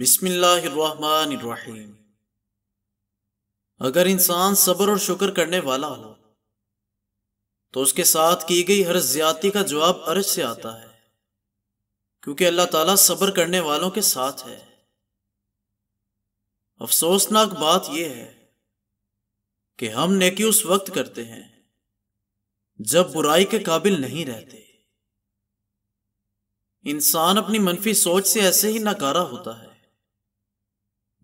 बिस्मिल्लाहिर्रहमानिर्रहीम अगर इंसान सब्र और शुक्र करने वाला हो तो उसके साथ की गई हर ज्यादती का जवाब अर्ज से आता है क्योंकि अल्लाह ताला सब्र करने वालों के साथ है अफसोसनाक बात यह है कि हम नेकी उस वक्त करते हैं जब बुराई के काबिल नहीं रहते इंसान अपनी मनफी सोच से ऐसे ही नकारा होता है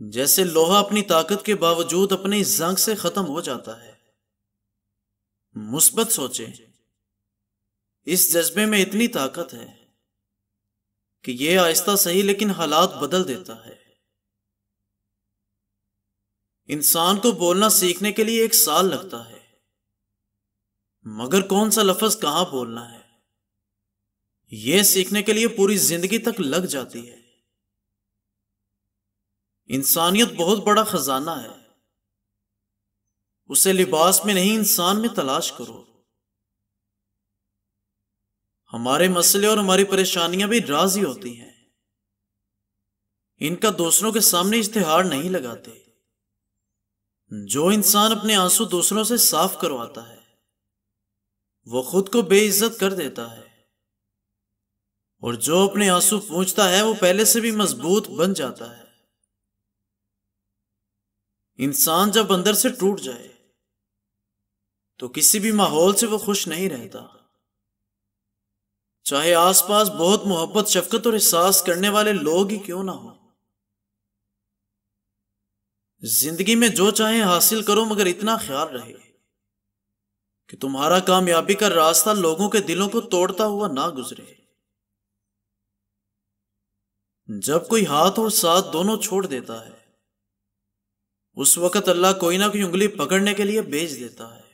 जैसे लोहा अपनी ताकत के बावजूद अपने जंग से खत्म हो जाता है मुस्बत सोचे इस जज्बे में इतनी ताकत है कि यह आहिस्ता सही लेकिन हालात बदल देता है इंसान को बोलना सीखने के लिए एक साल लगता है मगर कौन सा लफज कहां बोलना है यह सीखने के लिए पूरी जिंदगी तक लग जाती है इंसानियत बहुत बड़ा खजाना है उसे लिबास में नहीं इंसान में तलाश करो हमारे मसले और हमारी परेशानियां भी राजी होती हैं इनका दूसरों के सामने इश्तेहार नहीं लगाते जो इंसान अपने आंसू दूसरों से साफ करवाता है वो खुद को बेइज्जत कर देता है और जो अपने आंसू पूछता है वो पहले से भी मजबूत बन जाता है इंसान जब अंदर से टूट जाए तो किसी भी माहौल से वो खुश नहीं रहता चाहे आसपास बहुत मोहब्बत शफकत और एहसास करने वाले लोग ही क्यों ना हो जिंदगी में जो चाहे हासिल करो मगर इतना ख्याल रहे कि तुम्हारा कामयाबी का रास्ता लोगों के दिलों को तोड़ता हुआ ना गुजरे जब कोई हाथ और साथ दोनों छोड़ देता है उस वक्त अल्लाह कोई ना कोई उंगली पकड़ने के लिए भेज देता है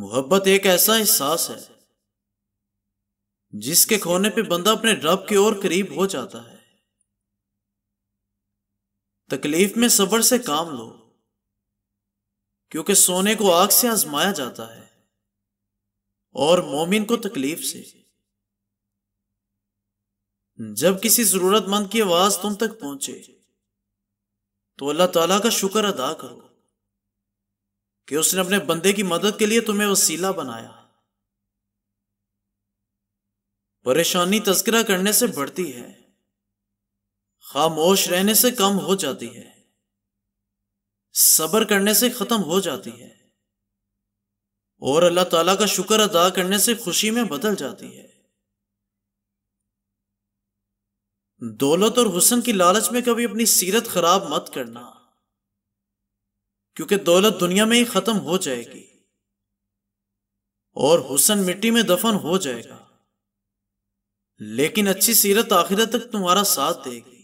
मोहब्बत एक ऐसा एहसास है जिसके खोने पे बंदा अपने रब की ओर करीब हो जाता है तकलीफ में सब्र से काम लो क्योंकि सोने को आग से आजमाया जाता है और मोमिन को तकलीफ से जब किसी जरूरतमंद की आवाज तुम तक पहुंचे तो अल्लाह ताला का शुक्र अदा करो कि उसने अपने बंदे की मदद के लिए तुम्हें वसीला बनाया परेशानी तस्करा करने से बढ़ती है खामोश रहने से कम हो जाती है सब्र करने से खत्म हो जाती है और अल्लाह ताला का शुक्र अदा करने से खुशी में बदल जाती है दौलत और हुसन की लालच में कभी अपनी सीरत खराब मत करना क्योंकि दौलत दुनिया में ही खत्म हो जाएगी और हुसन मिट्टी में दफन हो जाएगा लेकिन अच्छी सीरत आखिरत तक तुम्हारा साथ देगी